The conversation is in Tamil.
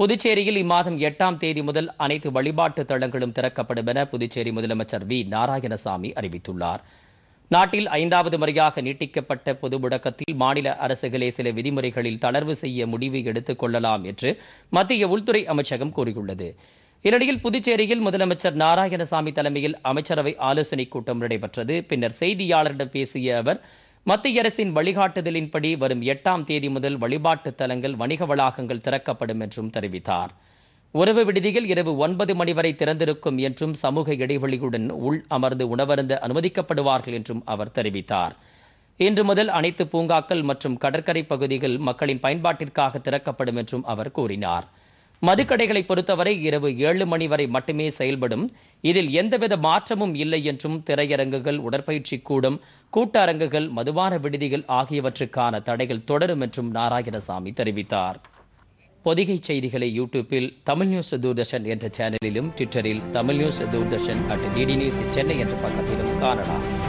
புதுச்சேரியில் இம்மாதம் எட்டாம் தேதி முதல் அனைத்து வழிபாட்டு தளங்களும் திறக்கப்படும் என புதுச்சேரி முதலமைச்சர் வி நாராயணசாமி அறிவித்துள்ளார் நாட்டில் ஐந்தாவது முறையாக நீட்டிக்கப்பட்ட பொது முடக்கத்தில் மாநில அரசுகளே சில விதிமுறைகளில் தளர்வு செய்ய முடிவு எடுத்துக் கொள்ளலாம் என்று மத்திய உள்துறை அமைச்சகம் கூறியுள்ளது இதனிடையில் புதுச்சேரியில் முதலமைச்சர் நாராயணசாமி தலைமையில் அமைச்சரவை ஆலோசனைக் கூட்டம் நடைபெற்றது பின்னர் செய்தியாளரிடம் பேசிய அவர் மத்திய அரசின் வழிகாட்டுதலின்படி வரும் எட்டாம் தேதி முதல் வழிபாட்டு தலங்கள் வணிக வளாகங்கள் திறக்கப்படும் என்றும் தெரிவித்தார் உறவு விடுதியில் இரவு ஒன்பது மணி வரை திறந்திருக்கும் என்றும் சமூக இடைவெளியுடன் உள் அமர்ந்து உணவருந்து அனுமதிக்கப்படுவார்கள் என்றும் அவர் தெரிவித்தார் இன்று முதல் அனைத்து பூங்காக்கள் மற்றும் கடற்கரை பகுதிகள் மக்களின் பயன்பாட்டிற்காக திறக்கப்படும் என்றும் அவர் கூறினார் மதுக்கடைகளை பொறுத்தவரை இரவு ஏழு மணி வரை மட்டுமே செயல்படும் இதில் எந்தவித மாற்றமும் இல்லை என்றும் திரையரங்குகள் உடற்பயிற்சி கூடும் கூட்டரங்குகள் மதுவான விடுதிகள் ஆகியவற்றுக்கான தடைகள் தொடரும் என்றும் நாராயணசாமி தெரிவித்தார் பொதிகை செய்திகளை யூடியூப்பில் தமிழ் நியூஸ் தூர்தர்ஷன் என்ற சேனலிலும் ட்விட்டரில் Tamil news Doordarshan at DD news Chennai என்ற பக்கத்திலும் காணலாம்